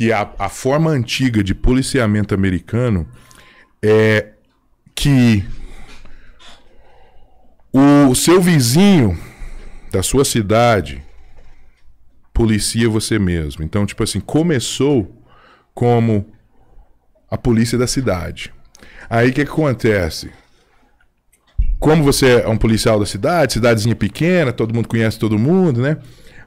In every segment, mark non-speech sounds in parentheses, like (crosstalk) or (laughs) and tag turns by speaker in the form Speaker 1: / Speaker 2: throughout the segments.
Speaker 1: que a, a forma antiga de policiamento americano é que o seu vizinho da sua cidade policia você mesmo. Então, tipo assim, começou como a polícia da cidade. Aí o que, que acontece? Como você é um policial da cidade, cidadezinha pequena, todo mundo conhece todo mundo, né?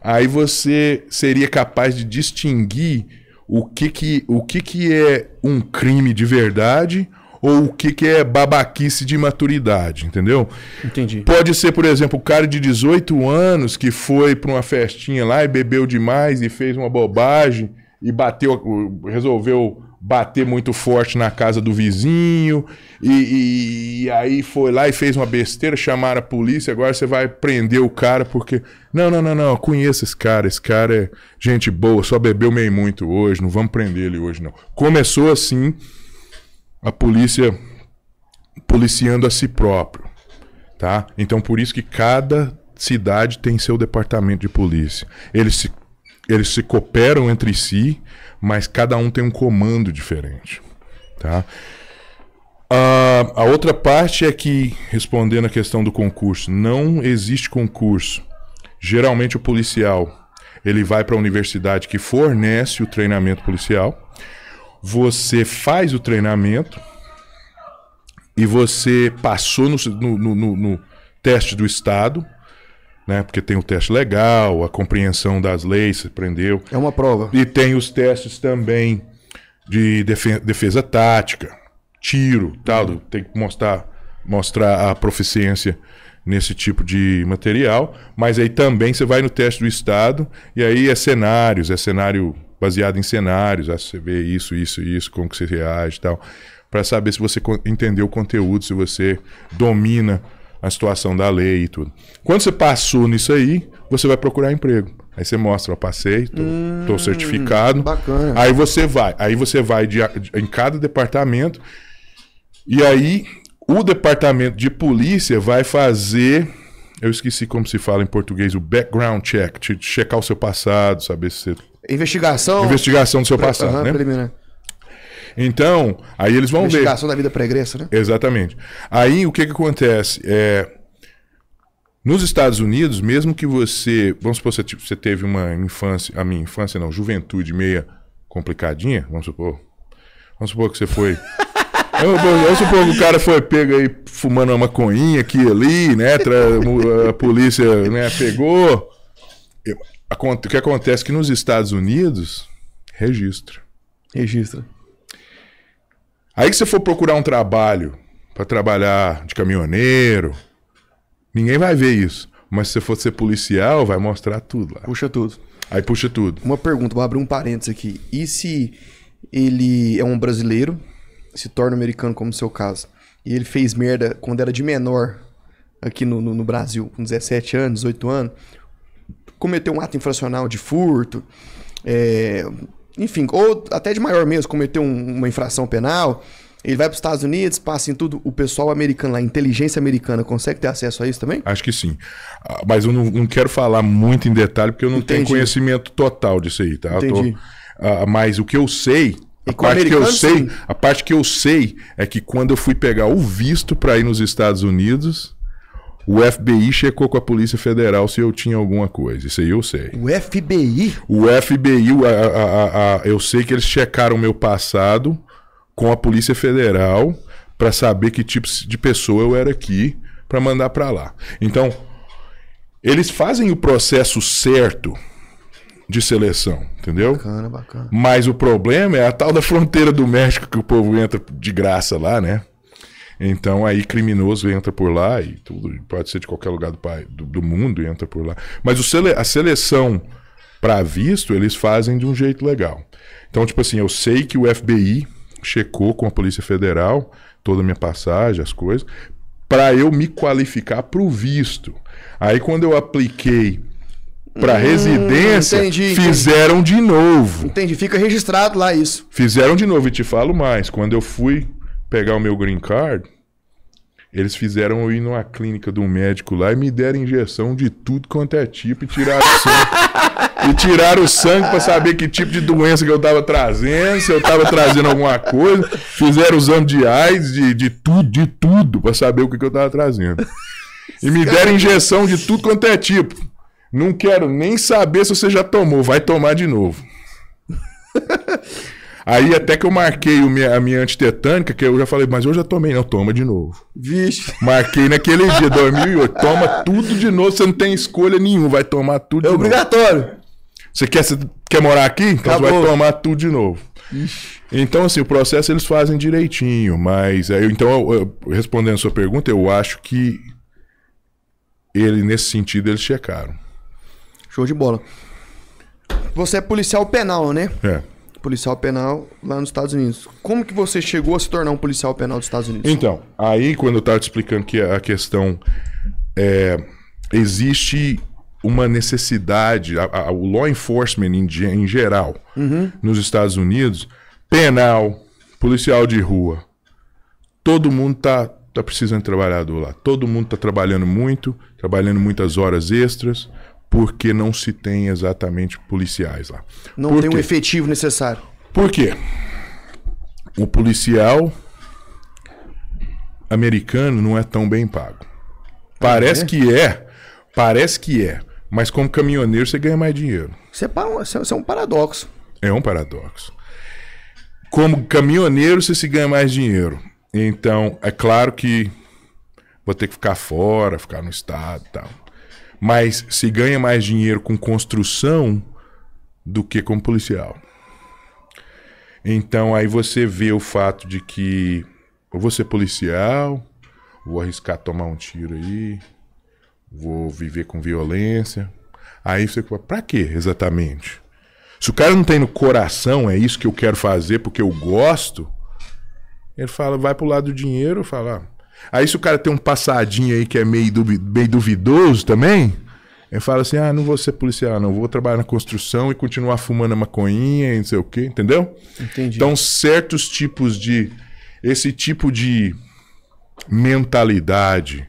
Speaker 1: Aí você seria capaz de distinguir o que que, o que que é um crime de verdade ou o que que é babaquice de maturidade, entendeu? Entendi. Pode ser, por exemplo, o cara de 18 anos que foi para uma festinha lá e bebeu demais e fez uma bobagem e bateu, resolveu bater muito forte na casa do vizinho, e, e, e, aí foi lá e fez uma besteira, chamaram a polícia, agora você vai prender o cara porque. Não, não, não, não, conheço esse cara, esse cara é gente boa, só bebeu meio muito hoje, não vamos prender ele hoje, não. Começou assim a polícia policiando a si próprio. Tá? Então por isso que cada cidade tem seu departamento de polícia. Eles se eles se cooperam entre si, mas cada um tem um comando diferente. Tá? A, a outra parte é que, respondendo a questão do concurso, não existe concurso. Geralmente o policial ele vai para a universidade que fornece o treinamento policial. Você faz o treinamento e você passou no, no, no, no teste do Estado né? Porque tem o teste legal, a compreensão das leis, se prendeu. É uma prova. E tem os testes também de defesa, defesa tática, tiro, tal. Tem que mostrar, mostrar a proficiência nesse tipo de material. Mas aí também você vai no teste do Estado e aí é cenários, é cenário baseado em cenários, ah, você vê isso, isso, isso, como que você reage e tal, para saber se você entendeu o conteúdo, se você domina a situação da lei e tudo. Quando você passou nisso aí, você vai procurar emprego. Aí você mostra, ó, passei, tô, hum, tô certificado. Bacana. Aí você vai, aí você vai de, de, em cada departamento e aí o departamento de polícia vai fazer eu esqueci como se fala em português, o background check, checar o seu passado, saber se você... Investigação. Investigação do seu passado, uhum, né? Preliminar. Então, aí eles vão ver. da vida pregressa, né? Exatamente. Aí o que, que acontece? É, nos Estados Unidos, mesmo que você. Vamos supor, você, você teve uma infância. A minha infância não, juventude meia complicadinha, vamos supor. Vamos supor que você foi. (laughs) Eu, eu que o cara foi pego aí fumando uma maconhinha aqui e ali, né? a polícia né, pegou. o que acontece é que nos Estados Unidos, registra. Registra. Aí que você for procurar um trabalho para trabalhar de caminhoneiro, ninguém vai ver isso. Mas se você for ser policial, vai mostrar tudo lá. Puxa tudo. Aí puxa tudo. Uma pergunta, vou abrir um parênteses aqui. E se ele é um brasileiro, se torna americano, como no seu caso, e ele fez merda quando era de menor aqui no, no, no Brasil, com 17 anos, 18 anos, cometeu um ato infracional de furto, é, enfim, ou até de maior mesmo, cometer um, uma infração penal, ele vai para os Estados Unidos, passa em tudo. O pessoal americano a inteligência americana, consegue ter acesso a isso também? Acho que sim. Ah, mas eu não, não quero falar muito em detalhe, porque eu não Entendi. tenho conhecimento total disso aí, tá? Entendi. Tô, uh, ah, mas o que eu sei. A parte, que eu sei, a parte que eu sei é que quando eu fui pegar o visto para ir nos Estados Unidos, o FBI checou com a Polícia Federal se eu tinha alguma coisa. Isso aí eu sei. O FBI? O FBI, a, a, a, eu sei que eles checaram meu passado com a Polícia Federal para saber que tipo de pessoa eu era aqui para mandar para lá. Então, eles fazem o processo certo de seleção, entendeu? Bacana, bacana. Mas o problema é a tal da fronteira do México que o povo entra de graça lá, né? Então aí criminoso entra por lá e tudo, pode ser de qualquer lugar do, do, do mundo e entra por lá. Mas sele, a seleção para visto eles fazem de um jeito legal. Então, tipo assim, eu sei que o FBI checou com a Polícia Federal toda a minha passagem, as coisas, para eu me qualificar para o visto. Aí quando eu apliquei
Speaker 2: para hum, residência, entendi, fizeram
Speaker 1: entendi. de novo. Entendi, fica registrado lá isso. Fizeram de novo e te falo mais. Quando eu fui pegar o meu green card, eles fizeram eu ir numa clínica de um médico lá e me deram injeção de tudo quanto é tipo e tiraram sangue. e tiraram o sangue para saber que tipo de doença que eu tava trazendo, se eu tava trazendo alguma coisa. Fizeram exame de AIDS, de, de tudo, de tudo, para saber o que, que eu tava trazendo. E me deram injeção de tudo quanto é tipo. Não quero nem saber se você já tomou, vai tomar de novo. Aí até que eu marquei minha, a minha antitetânica, que eu já falei, mas eu já tomei. Não, toma de novo. Vixe. Marquei naquele dia, 2008. Toma tudo de novo, você não tem escolha nenhuma, vai tomar tudo é de obrigatório. novo. É obrigatório. Você quer, você quer morar aqui? Então você vai tomar tudo de novo. Ixi. Então, assim, o processo eles fazem direitinho, mas. Aí, então, eu, eu, respondendo a sua pergunta, eu acho que ele, nesse sentido, eles checaram. Show de bola. Você é policial penal, né? É policial penal lá nos Estados Unidos. Como que você chegou a se tornar um policial penal dos Estados Unidos? Então, aí quando eu estava te explicando que a questão é, existe uma necessidade, a, a, o law enforcement em, em geral uhum. nos Estados Unidos, penal, policial de rua, todo mundo tá tá precisando de trabalhador lá. Todo mundo tá trabalhando muito, trabalhando muitas horas extras porque não se tem exatamente policiais lá. Não Por tem o um efetivo necessário. Por quê? O policial americano não é tão bem pago. Parece é. que é, parece que é, mas como caminhoneiro você ganha mais dinheiro. É isso é, isso é um paradoxo. É um paradoxo. Como caminhoneiro você se ganha mais dinheiro. Então, é claro que vou ter que ficar fora, ficar no estado e tal. Mas se ganha mais dinheiro com construção do que com policial. Então aí você vê o fato de que eu vou ser policial, vou arriscar tomar um tiro aí, vou viver com violência. Aí você fala, pra quê exatamente? Se o cara não tem no coração, é isso que eu quero fazer porque eu gosto, ele fala, vai pro lado do dinheiro, fala, ah, Aí se o cara tem um passadinho aí que é meio, duvi meio duvidoso também, ele fala assim, ah, não vou ser policial não, vou trabalhar na construção e continuar fumando a maconhinha e não sei o quê, entendeu? Entendi. Então certos tipos de... Esse tipo de mentalidade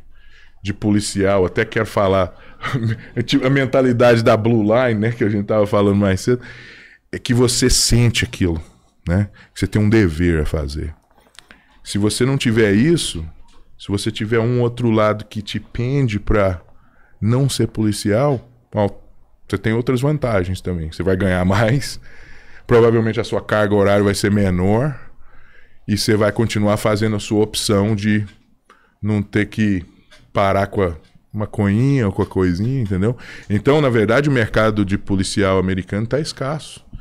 Speaker 1: de policial, até quero falar (laughs) é tipo a mentalidade da Blue Line, né, que a gente tava falando mais cedo, é que você sente aquilo, né? Que você tem um dever a fazer. Se você não tiver isso, se você tiver um outro lado que te pende para não ser policial, você tem outras vantagens também. Você vai ganhar mais, provavelmente a sua carga horária vai ser menor e você vai continuar fazendo a sua opção de não ter que parar com a maconhinha ou com a coisinha, entendeu? Então, na verdade, o mercado de policial americano está escasso.